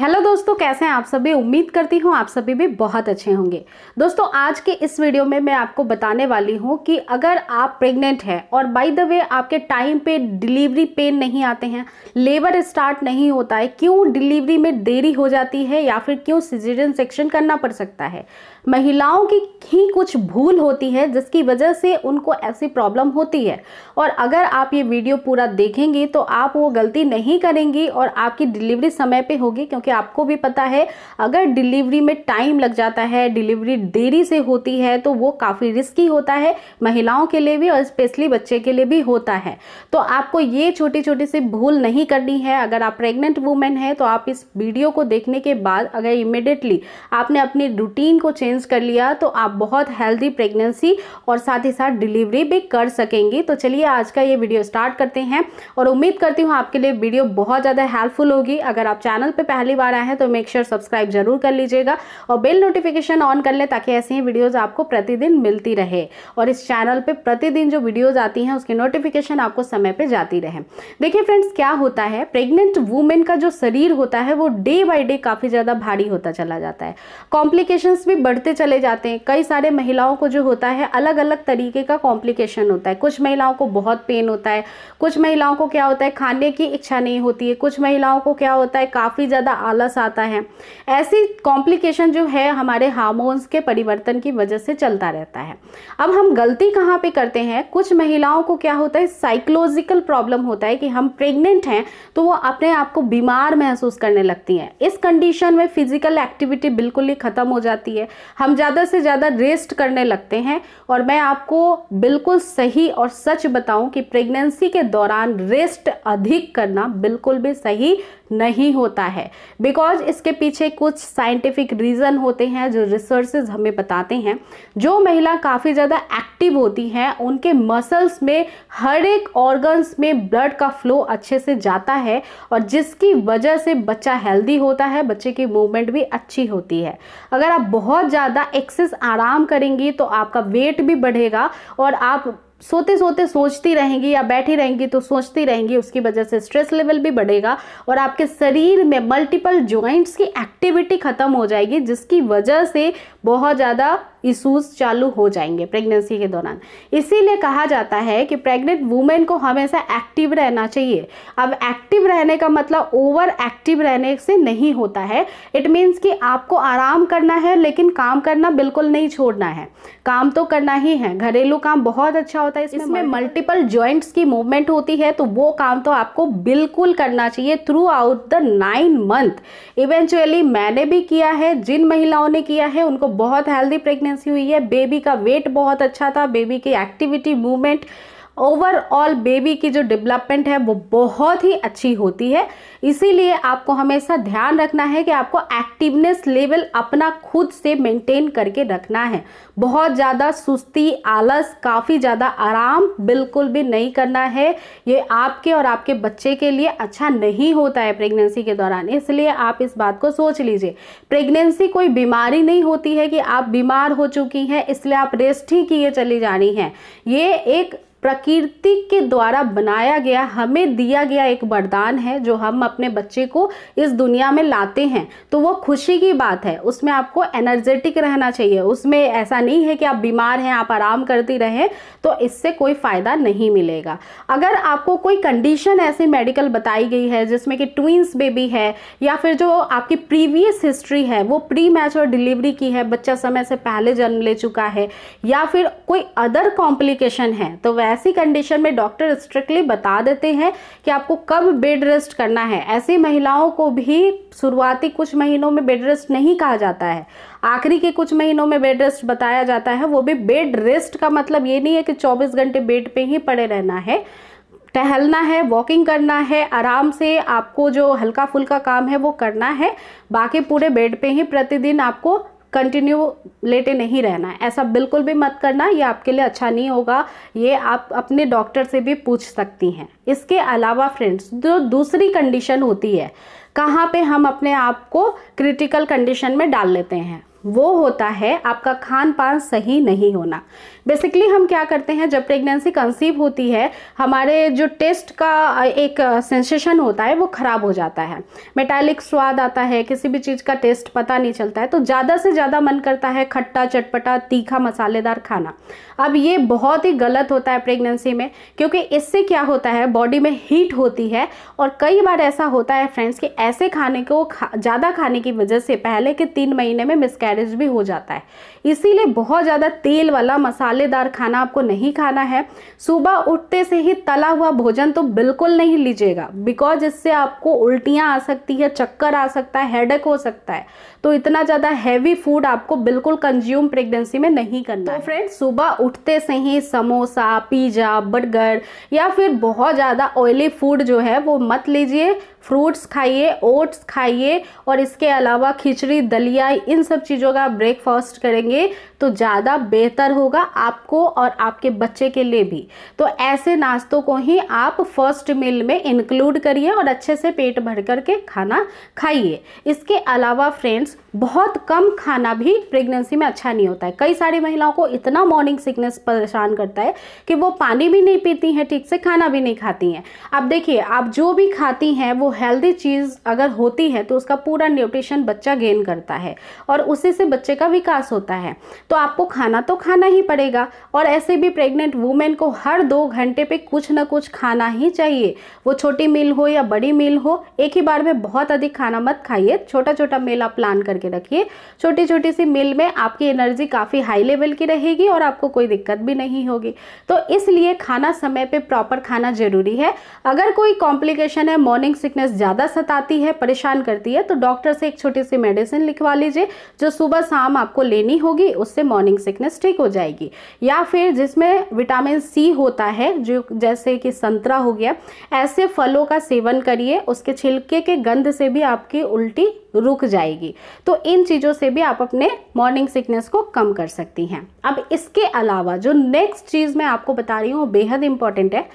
hello दोस्तों कैसे हैं आप सभी उम्मीद करती हूँ आप सभी भी बहुत अच्छे होंगे दोस्तों आज के इस वीडियो में मैं आपको बताने वाली हूँ कि अगर आप प्रेग्नेंट हैं और बाय द वे आपके टाइम पे डिलीवरी पेन नहीं आते हैं लेबर स्टार्ट नहीं होता है क्यों डिलीवरी में देरी हो जाती है या फिर क्यों सिजेरियन सेक्शन करना पड़ सकता है महिलाओं की ही कुछ भूल होती है जिसकी वजह से उनको ऐसी प्रॉब्लम होती है और अगर आप ये वीडियो पूरा देखेंगी तो आप वो गलती नहीं करेंगी और आपकी डिलीवरी समय पे होगी क्योंकि आपको भी पता है अगर डिलीवरी में टाइम लग जाता है डिलीवरी देरी से होती है तो वो काफ़ी रिस्की होता है महिलाओं के लिए भी और स्पेशली बच्चे के लिए भी होता है तो आपको ये छोटी छोटी सी भूल नहीं करनी है अगर आप प्रेग्नेंट वूमेन हैं तो आप इस वीडियो को देखने के बाद अगर इमिडिएटली आपने अपनी रूटीन को चेंज चेंज कर लिया तो आप बहुत हेल्दी प्रेगनेंसी और साथ ही साथ डिलीवरी भी कर सकेंगी तो चलिए आज का ये वीडियो स्टार्ट करते हैं और उम्मीद करती हूँ आपके लिए वीडियो बहुत ज़्यादा हेल्पफुल होगी अगर आप चैनल पर पहली बार आए हैं तो मेक श्योर सब्सक्राइब जरूर कर लीजिएगा और बेल नोटिफिकेशन ऑन कर लें ताकि ऐसी ही वीडियोज़ आपको प्रतिदिन मिलती रहे और इस चैनल पर प्रतिदिन जो वीडियोज़ आती हैं उसकी नोटिफिकेशन आपको समय पर जाती रहे देखिए फ्रेंड्स क्या होता है प्रेग्नेंट वुमेन का जो शरीर होता है वो डे बाई डे काफ़ी ज़्यादा भारी होता चला जाता है कॉम्प्लिकेशंस भी बढ़ बढ़ते चले जाते हैं कई सारे महिलाओं को जो होता है अलग अलग तरीके का कॉम्प्लिकेशन होता है कुछ महिलाओं को बहुत पेन होता है कुछ महिलाओं को क्या होता है खाने की इच्छा नहीं होती है कुछ महिलाओं को क्या होता है काफ़ी ज़्यादा आलस आता है ऐसी कॉम्प्लिकेशन जो है हमारे हार्मोन्स के परिवर्तन की वजह से चलता रहता है अब हम गलती कहाँ पर करते हैं कुछ महिलाओं को क्या होता है साइकोलॉजिकल प्रॉब्लम होता है कि हम प्रेग्नेंट हैं तो वो अपने आप को बीमार महसूस करने लगती हैं इस कंडीशन में फिजिकल एक्टिविटी बिल्कुल ही ख़त्म हो जाती है हम ज़्यादा से ज़्यादा रेस्ट करने लगते हैं और मैं आपको बिल्कुल सही और सच बताऊं कि प्रेगनेंसी के दौरान रेस्ट अधिक करना बिल्कुल भी सही नहीं होता है बिकॉज इसके पीछे कुछ साइंटिफिक रीज़न होते हैं जो रिसर्चेज हमें बताते हैं जो महिला काफ़ी ज़्यादा एक्टिव होती हैं उनके मसल्स में हर एक ऑर्गन्स में ब्लड का फ्लो अच्छे से जाता है और जिसकी वजह से बच्चा हेल्दी होता है बच्चे की मूवमेंट भी अच्छी होती है अगर आप बहुत ज़्यादा एक्सेस आराम करेंगी तो आपका वेट भी बढ़ेगा और आप सोते सोते सोचती रहेंगी या बैठी रहेंगी तो सोचती रहेंगी उसकी वजह से स्ट्रेस लेवल भी बढ़ेगा और आपके शरीर में मल्टीपल ज्वाइंट्स की एक्टिविटी ख़त्म हो जाएगी जिसकी वजह से बहुत ज़्यादा इशूज चालू हो जाएंगे प्रेगनेंसी के दौरान इसीलिए कहा जाता है कि प्रेग्नेंट वुमेन को हमेशा एक्टिव रहना चाहिए अब एक्टिव रहने का मतलब ओवर एक्टिव रहने से नहीं होता है इट मीन्स कि आपको आराम करना है लेकिन काम करना बिल्कुल नहीं छोड़ना है काम तो करना ही है घरेलू काम बहुत अच्छा होता है इसमें मल्टीपल ज्वाइंट्स की मूवमेंट होती है तो वो काम तो आपको बिल्कुल करना चाहिए throughout the nine month eventually मैंने भी किया है जिन महिलाओं ने किया है उनको बहुत हेल्दी प्रेगनेंसी हुई है बेबी का वेट बहुत अच्छा था बेबी की एक्टिविटी मूवमेंट ओवरऑल बेबी की जो डेवलपमेंट है वो बहुत ही अच्छी होती है इसीलिए आपको हमेशा ध्यान रखना है कि आपको एक्टिवनेस लेवल अपना खुद से मेंटेन करके रखना है बहुत ज़्यादा सुस्ती आलस काफ़ी ज़्यादा आराम बिल्कुल भी नहीं करना है ये आपके और आपके बच्चे के लिए अच्छा नहीं होता है प्रेगनेंसी के दौरान इसलिए आप इस बात को सोच लीजिए प्रेगनेंसी कोई बीमारी नहीं होती है कि आप बीमार हो चुकी हैं इसलिए आप रेस्ट ही किए चली जानी है ये एक प्रकृति के द्वारा बनाया गया हमें दिया गया एक वरदान है जो हम अपने बच्चे को इस दुनिया में लाते हैं तो वो खुशी की बात है उसमें आपको एनर्जेटिक रहना चाहिए उसमें ऐसा नहीं है कि आप बीमार हैं आप आराम करती रहें तो इससे कोई फ़ायदा नहीं मिलेगा अगर आपको कोई कंडीशन ऐसी मेडिकल बताई गई है जिसमें कि ट्विंस बेबी है या फिर जो आपकी प्रीवियस हिस्ट्री है वो प्री और डिलीवरी की है बच्चा समय से पहले जन्म ले चुका है या फिर कोई अदर कॉम्प्लिकेशन है तो वह ऐसी कंडीशन में डॉक्टर स्ट्रिक्टली बता देते हैं कि आपको कब बेड रेस्ट करना है ऐसी महिलाओं को भी शुरुआती कुछ महीनों में बेड रेस्ट नहीं कहा जाता है आखिरी के कुछ महीनों में बेड रेस्ट बताया जाता है वो भी बेड रेस्ट का मतलब ये नहीं है कि 24 घंटे बेड पे ही पड़े रहना है टहलना है वॉकिंग करना है आराम से आपको जो हल्का फुल्का काम है वो करना है बाकी पूरे बेड पे ही प्रतिदिन आपको कंटिन्यू लेटे नहीं रहना है ऐसा बिल्कुल भी मत करना ये आपके लिए अच्छा नहीं होगा ये आप अपने डॉक्टर से भी पूछ सकती हैं इसके अलावा फ्रेंड्स जो दूसरी कंडीशन होती है कहाँ पे हम अपने आप को क्रिटिकल कंडीशन में डाल लेते हैं वो होता है आपका खान पान सही नहीं होना बेसिकली हम क्या करते हैं जब प्रेगनेंसी कंसीव होती है हमारे जो टेस्ट का एक सेंसेशन होता है वो ख़राब हो जाता है मेटालिक स्वाद आता है किसी भी चीज़ का टेस्ट पता नहीं चलता है तो ज़्यादा से ज़्यादा मन करता है खट्टा चटपटा तीखा मसालेदार खाना अब ये बहुत ही गलत होता है प्रेगनेंसी में क्योंकि इससे क्या होता है बॉडी में हीट होती है और कई बार ऐसा होता है फ्रेंड्स कि ऐसे खाने को खा, ज़्यादा खाने की वजह से पहले के तीन महीने में मिसकै miscarriage भी हो जाता है इसीलिए बहुत ज़्यादा तेल वाला मसालेदार खाना आपको नहीं खाना है सुबह उठते से ही तला हुआ भोजन तो बिल्कुल नहीं लीजिएगा बिकॉज इससे आपको उल्टियाँ आ सकती है चक्कर आ सकता है हेडक हो सकता है तो इतना ज़्यादा हैवी फूड आपको बिल्कुल कंज्यूम प्रेगनेंसी में नहीं करना तो फ्रेंड्स सुबह उठते से ही समोसा पिज़्ज़ा बर्गर या फिर बहुत ज़्यादा ऑयली फूड जो है वो मत लीजिए फ्रूट्स खाइए ओट्स खाइए और इसके अलावा खिचड़ी दलिया इन सब चीज़ों जगह आप ब्रेकफास्ट करेंगे तो ज़्यादा बेहतर होगा आपको और आपके बच्चे के लिए भी तो ऐसे नाश्तों को ही आप फर्स्ट मील में इंक्लूड करिए और अच्छे से पेट भर कर के खाना खाइए इसके अलावा फ्रेंड्स बहुत कम खाना भी प्रेगनेंसी में अच्छा नहीं होता है कई सारी महिलाओं को इतना मॉर्निंग सिकनेस परेशान करता है कि वो पानी भी नहीं पीती हैं ठीक से खाना भी नहीं खाती हैं अब देखिए आप जो भी खाती हैं वो हेल्दी चीज़ अगर होती है तो उसका पूरा न्यूट्रिशन बच्चा गेन करता है और उसी से बच्चे का विकास होता है तो आपको खाना तो खाना ही पड़ेगा और ऐसे भी प्रेग्नेंट वूमेन को हर दो घंटे पे कुछ ना कुछ खाना ही चाहिए वो छोटी मील हो या बड़ी मील हो एक ही बार में बहुत अधिक खाना मत खाइए छोटा छोटा मील आप प्लान करके रखिए छोटी छोटी सी मील में आपकी एनर्जी काफ़ी हाई लेवल की रहेगी और आपको कोई दिक्कत भी नहीं होगी तो इसलिए खाना समय पर प्रॉपर खाना ज़रूरी है अगर कोई कॉम्प्लिकेशन है मॉर्निंग सिकनेस ज़्यादा सताती है परेशान करती है तो डॉक्टर से एक छोटी सी मेडिसिन लिखवा लीजिए जो सुबह शाम आपको लेनी होगी उससे से मॉर्निंग सिकनेस ठीक हो जाएगी या फिर जिसमें विटामिन सी होता है जो जैसे कि संतरा हो गया ऐसे फलों का सेवन करिए उसके छिलके के गंध से भी आपकी उल्टी रुक जाएगी तो इन चीज़ों से भी आप अपने मॉर्निंग सिकनेस को कम कर सकती हैं अब इसके अलावा जो नेक्स्ट चीज़ मैं आपको बता रही हूँ वो बेहद इंपॉर्टेंट है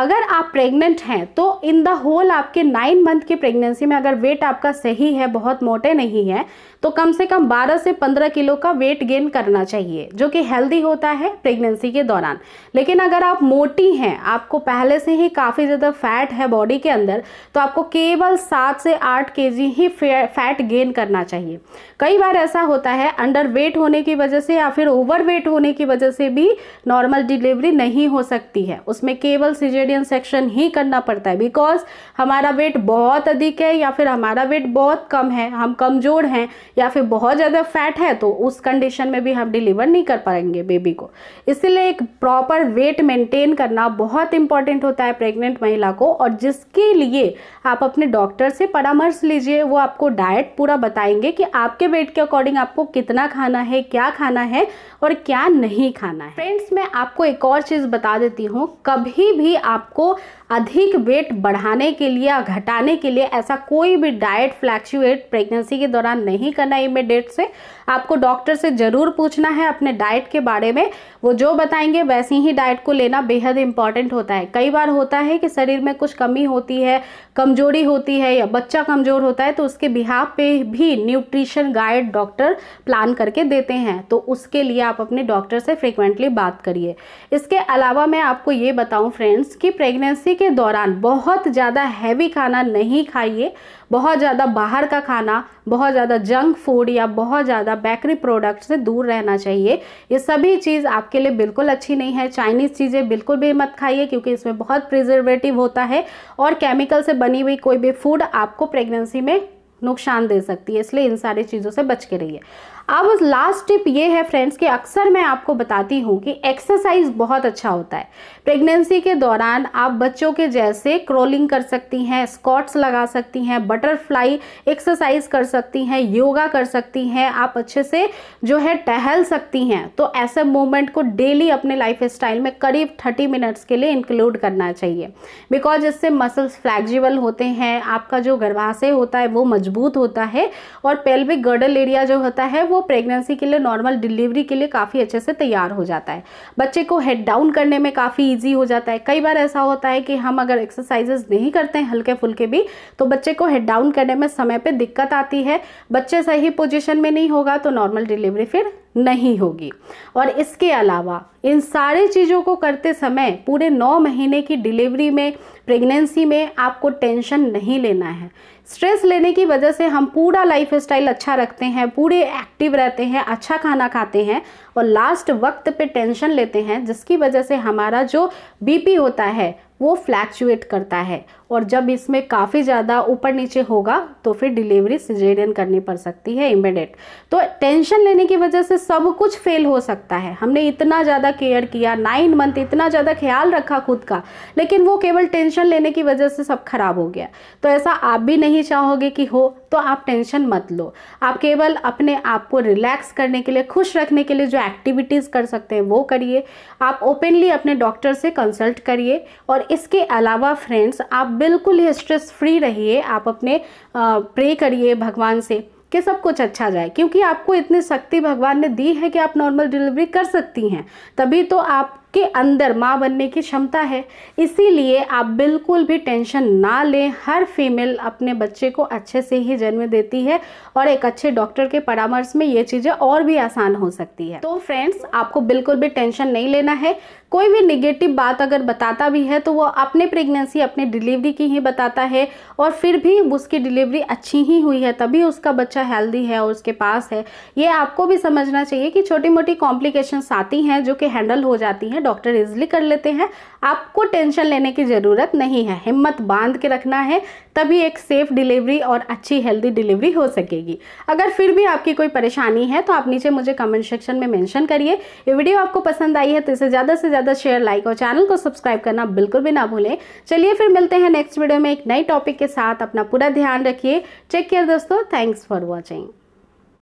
अगर आप प्रेग्नेंट हैं तो इन द होल आपके नाइन मंथ की प्रेगनेंसी में अगर वेट आपका सही है बहुत मोटे नहीं है तो कम से कम 12 से 15 किलो का वेट गेन करना चाहिए जो कि हेल्दी होता है प्रेगनेंसी के दौरान लेकिन अगर आप मोटी हैं आपको पहले से ही काफ़ी ज़्यादा फैट है बॉडी के अंदर तो आपको केवल सात से आठ के ही फैट गेन करना चाहिए कई बार ऐसा होता है अंडर वेट होने की वजह से या फिर ओवर वेट होने की वजह से भी नॉर्मल डिलीवरी नहीं हो सकती है उसमें केवल सिजेडियन सेक्शन ही करना पड़ता है बिकॉज हमारा वेट बहुत अधिक है या फिर हमारा वेट बहुत कम है हम कमज़ोर हैं या फिर बहुत ज़्यादा फैट है तो उस कंडीशन में भी हम डिलीवर नहीं कर पाएंगे बेबी को इसीलिए एक प्रॉपर वेट मेंटेन करना बहुत इंपॉर्टेंट होता है प्रेग्नेंट महिला को और जिसके लिए आप अपने डॉक्टर से परामर्श लीजिए वो आपको डाइट पूरा बताएंगे कि आपके वेट के अकॉर्डिंग आपको कितना खाना है क्या खाना है और क्या नहीं खाना है फ्रेंड्स मैं आपको एक और चीज़ बता देती हूँ कभी भी आपको अधिक वेट बढ़ाने के लिए या घटाने के लिए ऐसा कोई भी डाइट फ्लैक्चुएट प्रेगनेंसी के दौरान नहीं कर करना है इमिडिएट से आपको डॉक्टर से ज़रूर पूछना है अपने डाइट के बारे में वो जो बताएंगे वैसे ही डाइट को लेना बेहद इंपॉर्टेंट होता है कई बार होता है कि शरीर में कुछ कमी होती है कमजोरी होती है या बच्चा कमज़ोर होता है तो उसके बिहार पे भी न्यूट्रिशन गाइड डॉक्टर प्लान करके देते हैं तो उसके लिए आप अपने डॉक्टर से फ्रिक्वेंटली बात करिए इसके अलावा मैं आपको ये बताऊँ फ्रेंड्स कि प्रेगनेंसी के दौरान बहुत ज़्यादा हैवी खाना नहीं खाइए बहुत ज़्यादा बाहर का खाना बहुत ज़्यादा जंक फूड या बहुत ज़्यादा बेकरी प्रोडक्ट से दूर रहना चाहिए ये सभी चीज़ आपके लिए बिल्कुल अच्छी नहीं है चाइनीज़ चीज़ें बिल्कुल भी मत खाइए क्योंकि इसमें बहुत प्रिजर्वेटिव होता है और केमिकल से बनी हुई कोई भी फूड आपको प्रेगनेंसी में नुकसान दे सकती है इसलिए इन सारी चीज़ों से बच के रहिए अब लास्ट टिप ये है फ्रेंड्स कि अक्सर मैं आपको बताती हूँ कि एक्सरसाइज बहुत अच्छा होता है प्रेगनेंसी के दौरान आप बच्चों के जैसे क्रोलिंग कर सकती हैं स्कॉट्स लगा सकती हैं बटरफ्लाई एक्सरसाइज कर सकती हैं योगा कर सकती हैं आप अच्छे से जो है टहल सकती हैं तो ऐसे मूवमेंट को डेली अपने लाइफ स्टाइल में करीब थर्टी मिनट्स के लिए इंक्लूड करना चाहिए बिकॉज इससे मसल्स फ्लैक्जिबल होते हैं आपका जो गर्भाशय होता है वो मजबूत होता है और पेल्विक गर्डल एरिया जो होता है वो प्रेगनेंसी के लिए नॉर्मल डिलीवरी के लिए काफ़ी अच्छे से तैयार हो जाता है बच्चे को हेड डाउन करने में काफ़ी ईजी हो जाता है कई बार ऐसा होता है कि हम अगर एक्सरसाइजेज नहीं करते हैं हल्के फुल्के भी तो बच्चे को हेड डाउन करने में समय पर दिक्कत आती है बच्चे सही पोजिशन में नहीं होगा तो नॉर्मल डिलीवरी फिर नहीं होगी और इसके अलावा इन सारे चीज़ों को करते समय पूरे नौ महीने की डिलीवरी में प्रेगनेंसी में आपको टेंशन नहीं लेना है स्ट्रेस लेने की वजह से हम पूरा लाइफ स्टाइल अच्छा रखते हैं पूरे एक्टिव रहते हैं अच्छा खाना खाते हैं और लास्ट वक्त पे टेंशन लेते हैं जिसकी वजह से हमारा जो बीपी होता है वो फ्लैक्चुएट करता है और जब इसमें काफ़ी ज़्यादा ऊपर नीचे होगा तो फिर डिलीवरी सिजेरियन करनी पड़ सकती है इमेडिएट तो टेंशन लेने की वजह से सब कुछ फेल हो सकता है हमने इतना ज़्यादा केयर किया नाइन मंथ इतना ज़्यादा ख्याल रखा खुद का लेकिन वो केवल टेंशन लेने की वजह से सब खराब हो गया तो ऐसा आप भी नहीं चाहोगे कि हो तो आप टेंशन मत लो आप केवल अपने आप को रिलैक्स करने के लिए खुश रखने के लिए जो एक्टिविटीज़ कर सकते हैं वो करिए आप ओपनली अपने डॉक्टर से कंसल्ट करिए और इसके अलावा फ्रेंड्स आप बिल्कुल ही स्ट्रेस फ्री रहिए आप अपने प्रे करिए भगवान से कि सब कुछ अच्छा जाए क्योंकि आपको इतनी शक्ति भगवान ने दी है कि आप नॉर्मल डिलीवरी कर सकती हैं तभी तो आप के अंदर माँ बनने की क्षमता है इसीलिए आप बिल्कुल भी टेंशन ना लें हर फीमेल अपने बच्चे को अच्छे से ही जन्म देती है और एक अच्छे डॉक्टर के परामर्श में ये चीज़ें और भी आसान हो सकती है तो फ्रेंड्स आपको बिल्कुल भी टेंशन नहीं लेना है कोई भी निगेटिव बात अगर बताता भी है तो वो अपने प्रेगनेंसी अपने डिलीवरी की ही बताता है और फिर भी उसकी डिलीवरी अच्छी ही हुई है तभी उसका बच्चा हेल्दी है और उसके पास है ये आपको भी समझना चाहिए कि छोटी मोटी कॉम्प्लिकेशंस आती हैं जो कि हैंडल हो जाती हैं डॉक्टर इजली कर लेते हैं आपको टेंशन लेने की ज़रूरत नहीं है हिम्मत बांध के रखना है तभी एक सेफ़ डिलीवरी और अच्छी हेल्दी डिलीवरी हो सकेगी अगर फिर भी आपकी कोई परेशानी है तो आप नीचे मुझे कमेंट सेक्शन में मैंशन करिए ये वीडियो आपको पसंद आई है तो इसे ज़्यादा से ज़्यादा शेयर लाइक और चैनल को सब्सक्राइब करना बिल्कुल भी ना भूलें चलिए फिर मिलते हैं नेक्स्ट वीडियो में एक नई टॉपिक के साथ अपना पूरा ध्यान रखिए चेक केयर दोस्तों थैंक्स फॉर वॉचिंग